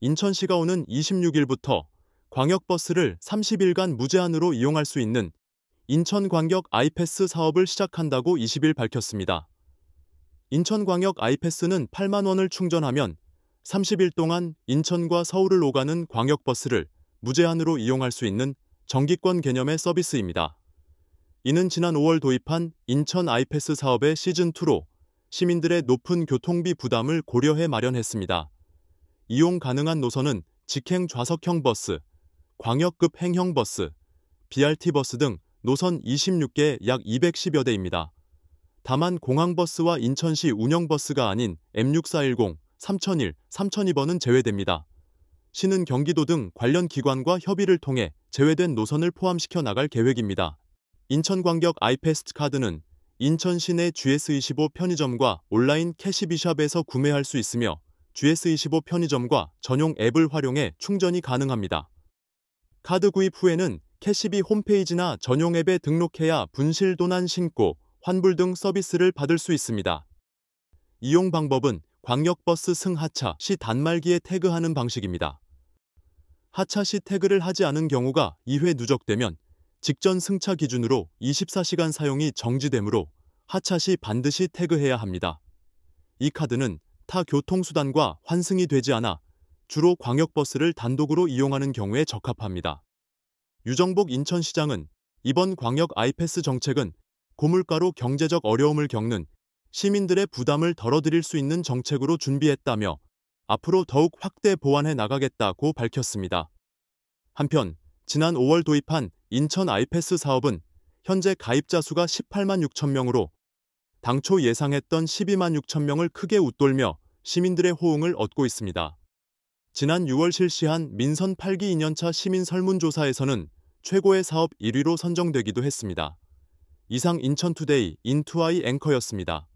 인천시가 오는 26일부터 광역버스를 30일간 무제한으로 이용할 수 있는 인천광역 아이패스 사업을 시작한다고 20일 밝혔습니다. 인천광역 아이패스는 8만 원을 충전하면 30일 동안 인천과 서울을 오가는 광역버스를 무제한으로 이용할 수 있는 정기권 개념의 서비스입니다. 이는 지난 5월 도입한 인천 아이패스 사업의 시즌2로 시민들의 높은 교통비 부담을 고려해 마련했습니다. 이용 가능한 노선은 직행 좌석형 버스, 광역급 행형 버스, BRT 버스 등 노선 26개 약 210여 대입니다. 다만 공항버스와 인천시 운영버스가 아닌 M6410, 3001, 3002번은 제외됩니다. 시는 경기도 등 관련 기관과 협의를 통해 제외된 노선을 포함시켜 나갈 계획입니다. 인천광역 아이패스트 카드는 인천 시내 GS25 편의점과 온라인 캐시비샵에서 구매할 수 있으며 GS25 편의점과 전용 앱을 활용해 충전이 가능합니다. 카드 구입 후에는 캐시비 홈페이지나 전용 앱에 등록해야 분실 도난 신고, 환불 등 서비스를 받을 수 있습니다. 이용 방법은 광역버스 승하차 시 단말기에 태그하는 방식입니다. 하차 시 태그를 하지 않은 경우가 2회 누적되면 직전 승차 기준으로 24시간 사용이 정지되므로 하차 시 반드시 태그해야 합니다. 이 카드는 타 교통수단과 환승이 되지 않아 주로 광역버스를 단독으로 이용하는 경우에 적합합니다. 유정복 인천시장은 이번 광역 아이패스 정책은 고물가로 경제적 어려움을 겪는 시민들의 부담을 덜어드릴 수 있는 정책으로 준비했다며 앞으로 더욱 확대 보완해 나가겠다고 밝혔습니다. 한편 지난 5월 도입한 인천 아이패스 사업은 현재 가입자 수가 18만 6천 명으로 당초 예상했던 12만 6천 명을 크게 웃돌며 시민들의 호응을 얻고 있습니다. 지난 6월 실시한 민선 8기 2년차 시민 설문조사에서는 최고의 사업 1위로 선정되기도 했습니다. 이상 인천투데이 인투아이 앵커였습니다.